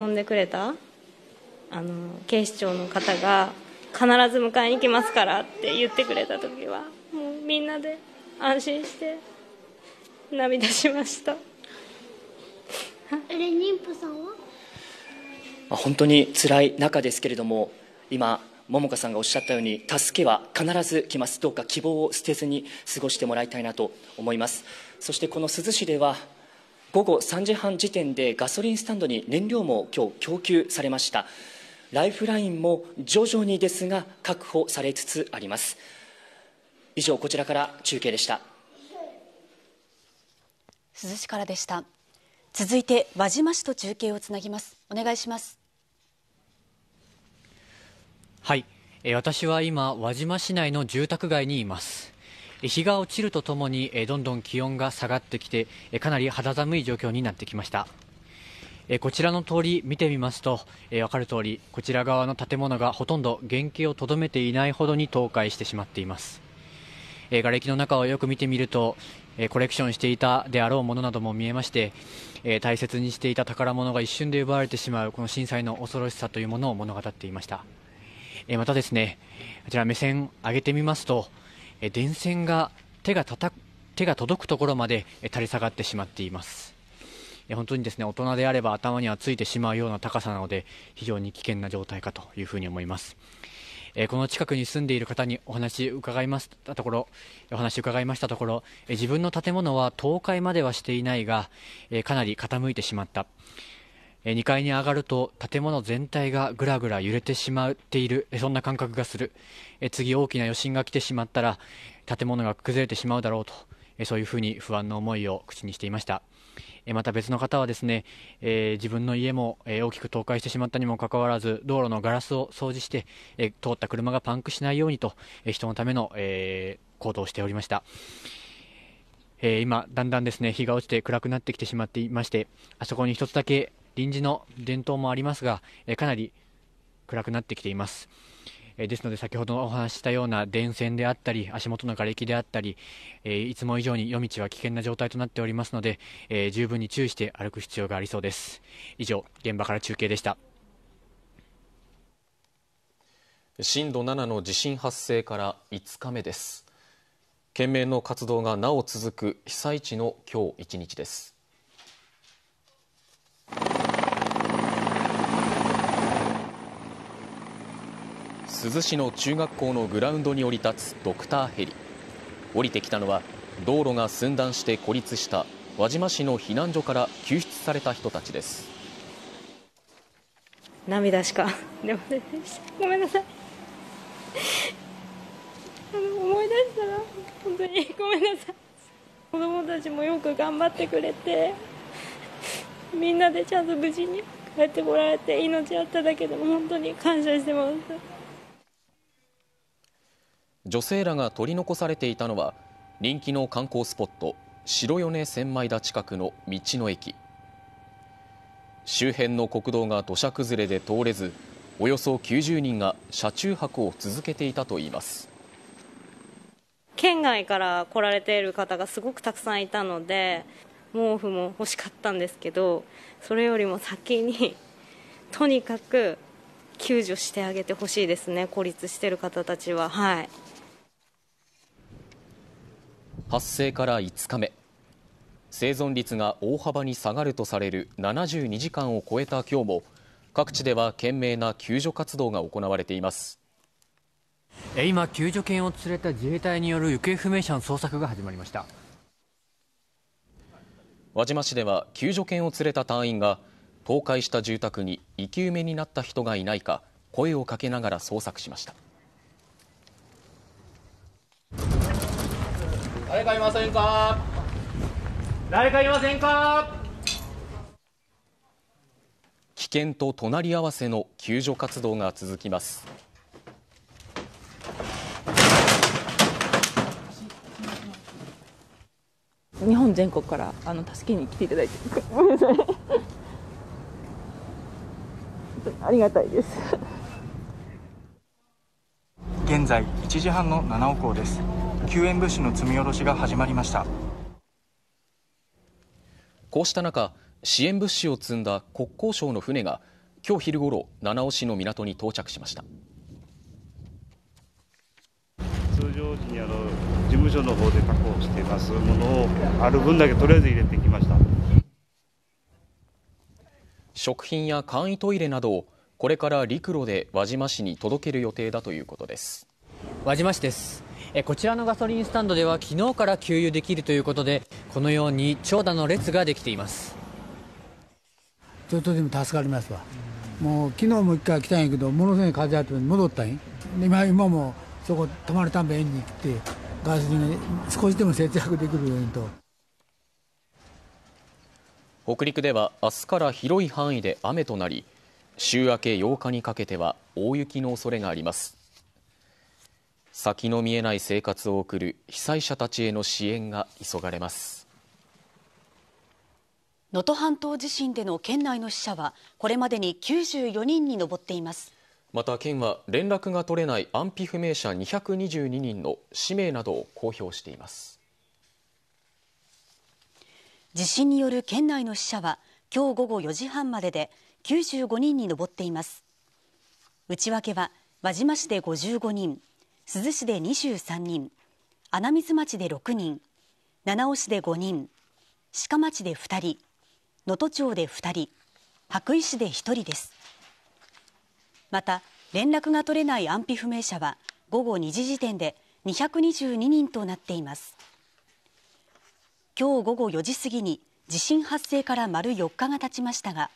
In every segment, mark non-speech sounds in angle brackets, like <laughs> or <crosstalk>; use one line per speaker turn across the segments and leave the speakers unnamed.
飛んでくれたあの警視庁の方が必ず迎えに来ますからって言ってくれた時はもうみんなで安心して涙しましたえ妊婦さんは
本当に辛い中ですけれども今桃香さんがおっしゃったように助けは必ず来ますどうか希望を捨てずに過ごしてもらいたいなと思いますそしてこの珠洲市では午後3時半時点でガソリンスタンドに燃料も今日供給されましたライフラインも徐々にですが確保されつつあります以上こちらから中継でした
鈴市からでした続いて輪島市と中継をつなぎますお願いします
はい私は今輪島市内の住宅街にいます日が落ちるとともにどんどん気温が下がってきてかなり肌寒い状況になってきましたこちらの通り見てみますと分かる通りこちら側の建物がほとんど原形をとどめていないほどに倒壊してしまっていますがれきの中をよく見てみるとコレクションしていたであろうものなども見えまして大切にしていた宝物が一瞬で奪われてしまうこの震災の恐ろしさというものを物語っていましたまたですねあちら目線上げてみますと電線が手が手が届くところまで垂れ下がってしまっています。本当にですね大人であれば頭にはついてしまうような高さなので非常に危険な状態かというふうに思います。この近くに住んでいる方にお話伺いましたところ、お話伺いましたところ、自分の建物は倒壊まではしていないが、かなり傾いてしまった。2階に上がると建物全体がぐらぐら揺れてしまっているそんな感覚がする次大きな余震が来てしまったら建物が崩れてしまうだろうとそういうふうに不安の思いを口にしていましたまた別の方はですね、え自分の家も、え大きく倒壊してしまったにもかかわらず道路のガラスを掃除して、え通った車がパンクしないようにと、え人のための、え行動をしておりました、え今だんだんですね日が落ちて暗くなってきてしまっていましてあそこに1つだけ臨時の電灯もありますが、かなり暗くなってきています。ですので、先ほどお話ししたような電線であったり、足元のがれきであったり、いつも以上に夜道は危険な状態となっておりますので、十分に注意して歩く必要がありそうです。以上、現場から中継でした。震度7の地震発
生から5日目です。懸命の活動がなお続く被災地の今日日です。珠洲市の中学校のグラウンドに降り立つドクターヘリ降りてきたのは道路が寸断して孤立した輪島市の避難所から救出された人たちです
涙しかでしごめんなさい思い出したら本当にごめんなさい子供たちもよく頑張ってくれてみんなでちゃんと無事に帰ってこられて命あっただけでも本当に感謝してます
女性らが取り残されていたのは人気の観光スポット白米千枚田近くの道の駅周辺の国道が土砂崩れで通れずおよそ90人が車中泊を続けていたといいます
県外から来られている方がすごくたくさんいたので毛布も欲しかったんですけどそれよりも先にとにかく救助してあげてほしいですね孤立している方たちは。はい
発生から5日目生存率が大幅に下がるとされる72時間を超えた今日も各地では懸命な救助活動が行われています
今救助犬を連れた自衛隊による行方不明者の捜索が始まりました
輪島市では救助犬を連れた隊員が倒壊した住宅に生き埋めになった人がいないか声をかけながら捜索しました
誰かいませんか誰かいませんか
危険と隣り合わせの救助活動が続きます日本全国からあの助けに来ていただいて <laughs> ありがたいです
現在1時半の七尾港です救援物資の積み下ろしが始まりました
こうした中支援物資を積んだ国交省の船が今日昼ごろ七尾市の港に到着しました通常時にあの事務所の方で確保していますものをある分だけとりあえず入れてきました食品や簡易
トイレなどをこれから陸路で輪島市に届ける予定だということです輪島市ですこちらのガソリンスタンドでは昨日から給油できるということでこのように長蛇の列ができていますちょっとでも助かりますわもう昨日も一回来たんやけどものすごい風あって戻ったんや今今もそこ泊まるたんび園に来てガソリン少しでも節約できるようにと
北陸では明日から広い範囲で雨となり週明け8日にかけては大雪の恐れがあります先の見えない生活を送る被災者たちへの支援が急がれます
能登半島地震での県内の死者はこれまでに
94人に上っていますまた県は連絡が取れない安否不明者222人の氏名などを公表しています
地震による県内の死者は今日午後4時半までで95人に上っています内訳は輪島市で55人珠洲市で23人、穴水町で6人、七尾市で5人、志賀町で2人、能登町で2人、羽咋市で1人です。また、連絡が取れない安否不明者は、午後2時時点で222人となっています。今日午後4時過ぎに地震発生から丸4日が経ちましたが、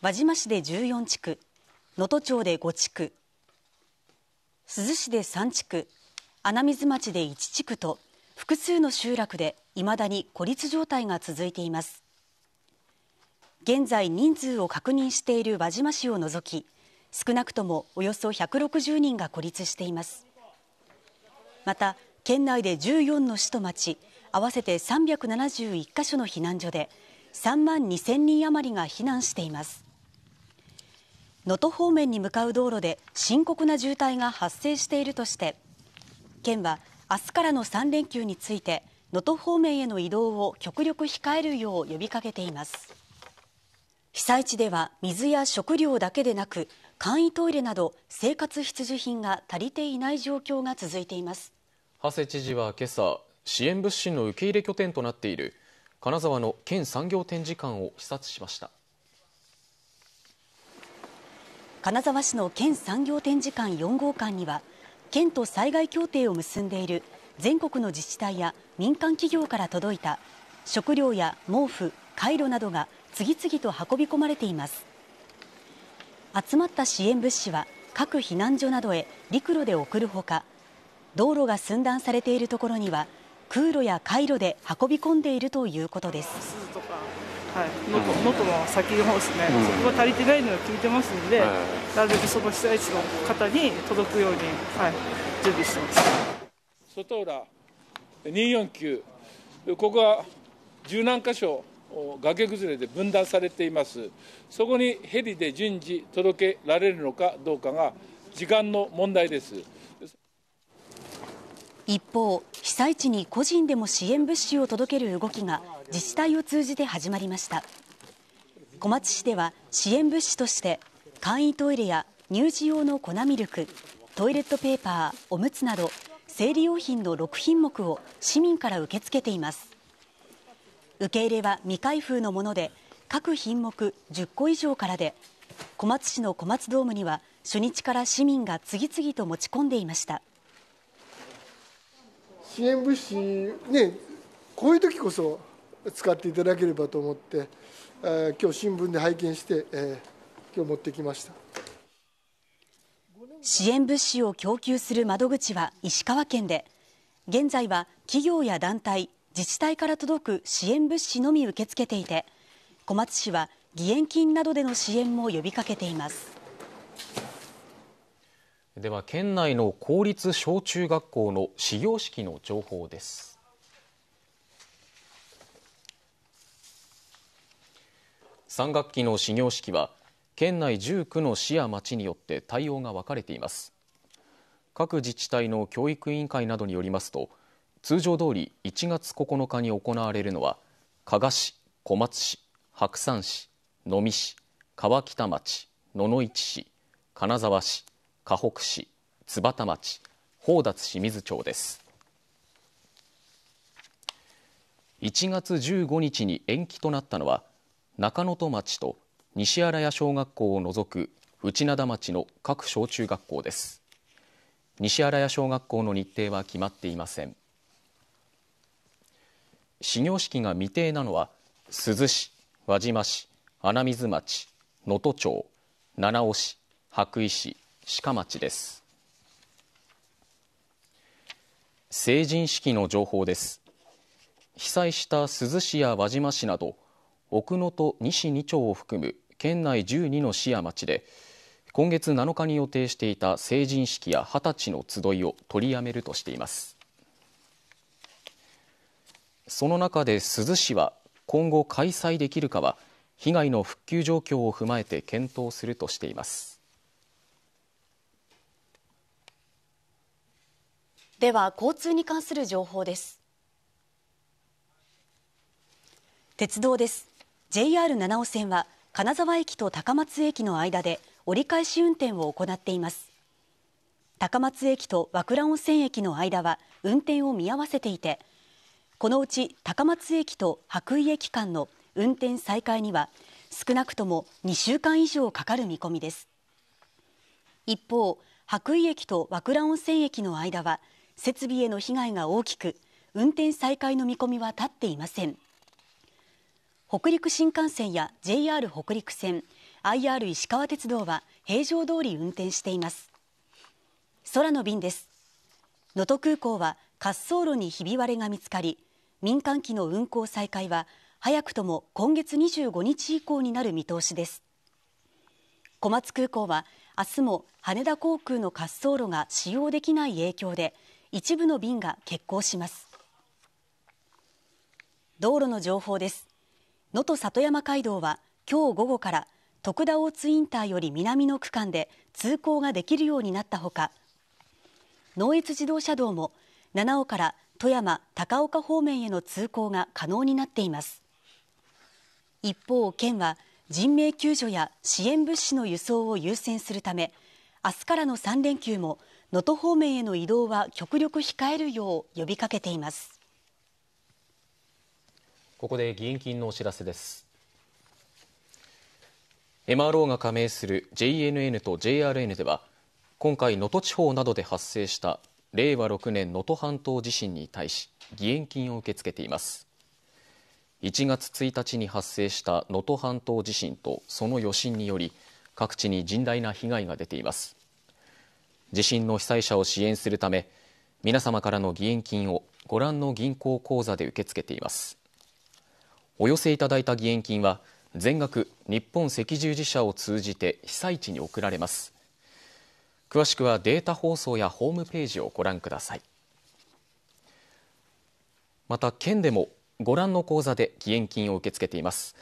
輪島市で14地区、能登町で5地区、珠洲市で3地区穴水町で1地区と複数の集落でいまだに孤立状態が続いています現在人数を確認している輪島市を除き少なくともおよそ160人が孤立していますまた県内で14の市と町合わせて371か所の避難所で3万2000人余りが避難しています能登方面に向かう道路で深刻な渋滞が発生しているとして県は明日からの3連休について能登方面への移動を極力控えるよう呼びかけています被災地では水や食料だけでなく簡易トイレなど生活必需品が足りていない状況が続いています
長谷知事は今朝支援物資の受け入れ拠点となっている金沢の県産業展示館を視察しました
金沢市の県産業展示館4号館には、県と災害協定を結んでいる全国の自治体や民間企業から届いた食料や毛布、カイロなどが次々と運び込まれています。集まった支援物資は各避難所などへ陸路で送るほか、道路が寸断されているところには空路や回路で運び込んでいるとい
うことです。はい、能の先の方ですね、うん、そこが足りてないのを聞いてますので、なるべくその被災地の方に届くように、はい、準備してます外浦249、ここは十何箇所、崖崩れで分断されています、そこにヘリで順次届けられるのかどうかが、時間の問題です。
一方、被災地に個人でも支援物資を届ける動きが自治体を通じて始まりました。小松市では支援物資として、簡易トイレや乳児用の粉ミルク、トイレットペーパー、おむつなど、生理用品の6品目を市民から受け付けています。受け入れは未開封のもので、各品目10個以上からで、小松市の小松ドームには初日から市民が次々と持ち込んでいました。
支援物資、ね、こういう時こそ
使っていただければと思って、えー、今日新聞で拝見して、えー、今日持ってきました
支援物資を供給する窓口は石川県で現在は企業や団体自治体から届く支援物資のみ受け付けていて小松市は義援金などでの支援も呼びかけています
では県内の公立小中学校の始業式の情報です。3学期の始業式は県内19の市や町によって対応が分かれています各自治体の教育委員会などによりますと通常通り1月9日に行われるのは加賀市、小松市、白山市、能美市、川北町、野々市市、金沢市、河北市、津幡町、宝達清水町です。1月15日に延期となったのは中町と西新谷小学校を除く内灘町の各小中学校です西新谷小学校の日程は決まっていません始業式が未定なのは珠洲市、輪島市、穴水町、能登町、七尾市、羽咋市、志賀町です成人式の情報です被災した市や輪島市など奥能登西2町を含む県内12の市や町で今月7日に予定していた成人式や20歳の集いを取りやめるとしていますその中で珠洲市は今後開催できるかは被害の復旧状況を踏まえて検討するとしています
では交通に関する情報です鉄道です ＪＲ 七尾線は金沢駅と高松駅の間で折り返し運転を行っています高松駅と和倉温泉駅の間は運転を見合わせていてこのうち高松駅と白衣駅間の運転再開には少なくとも2週間以上かかる見込みです一方白衣駅と和倉温泉駅の間は設備への被害が大きく運転再開の見込みは立っていません北陸新幹線や JR 北陸線、IR 石川鉄道は平常通り運転しています。空の便です。能登空港は滑走路にひび割れが見つかり、民間機の運航再開は早くとも今月25日以降になる見通しです。小松空港は明日も羽田航空の滑走路が使用できない影響で一部の便が欠航します。道路の情報です。能登里山街道は今日午後から徳田大津インターより南の区間で通行ができるようになったほか能越自動車道も七尾から富山高岡方面への通行が可能になっています一方県は人命救助や支援物資の輸送を優先するため明日からの3連休も能登方面への移動は極力控えるよう呼びかけています
ここで義援金のお知らせです MRO が加盟する JNN と JRN では今回能登地方などで発生した令和6年能登半島地震に対し義援金を受け付けています1月1日に発生した能登半島地震とその余震により各地に甚大な被害が出ています地震の被災者を支援するため皆様からの義援金をご覧の銀行口座で受け付けていますお寄せいただいた義援金は全額日本赤十字社を通じて被災地に送られます詳しくはデータ放送やホームページをご覧くださいまた県でもご覧の口座で義援金を受け付けています